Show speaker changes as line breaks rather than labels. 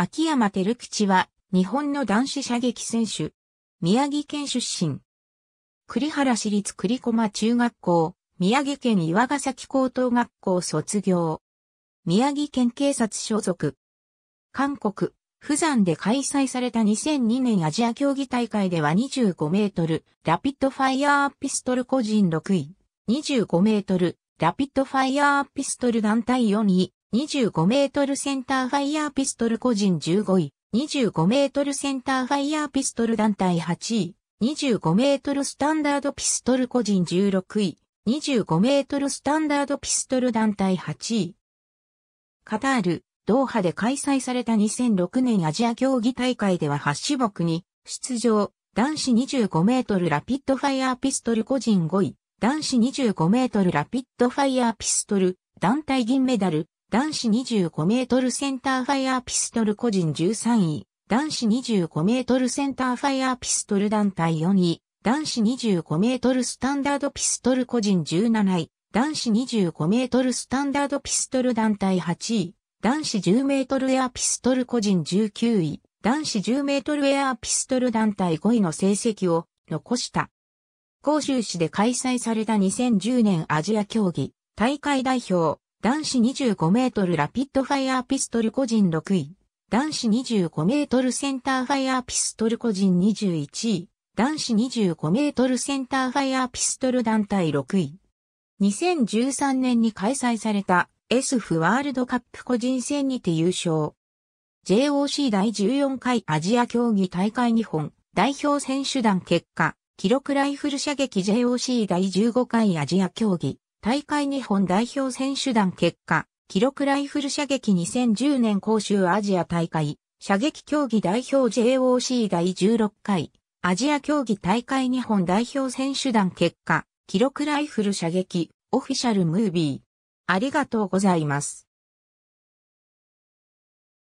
秋山照吉は、日本の男子射撃選手。宮城県出身。栗原市立栗駒中学校、宮城県岩ヶ崎高等学校卒業。宮城県警察所属。韓国、釜山で開催された2002年アジア競技大会では25メートル、ラピッドファイヤーピストル個人6位、25メートル、ラピッドファイヤーピストル団体4位、25メートルセンターファイヤーピストル個人15位、25メートルセンターファイヤーピストル団体8位、25メートルスタンダードピストル個人16位、25メートルスタンダードピストル団体8位。カタール、ドーハで開催された2006年アジア競技大会では8種目に出場、男子25メートルラピッドファイヤーピストル個人5位、男子25メートルラピッドファイヤーピストル団体銀メダル、男子25メートルセンターファイアーピストル個人13位、男子25メートルセンターファイアーピストル団体4位、男子25メートルスタンダードピストル個人17位、男子25メートルスタンダードピストル団体8位、男子10メートルエアピストル個人19位、男子10メートルエアピストル団体5位の成績を残した。甲州市で開催された2010年アジア競技大会代表男子25メートルラピッドファイアーピストル個人6位。男子25メートルセンターファイアーピストル個人21位。男子25メートルセンターファイアーピストル団体6位。2013年に開催された S フワールドカップ個人戦にて優勝。JOC 第14回アジア競技大会日本代表選手団結果、記録ライフル射撃 JOC 第15回アジア競技大会日本代表選手団結果、記録ライフル射撃2010年公州アジア大会、射撃競技代表 JOC 第16回、アジア競技大会日本代表選手団結果、記録ライフル射撃、オフィシャルムービー。ありがとうございます。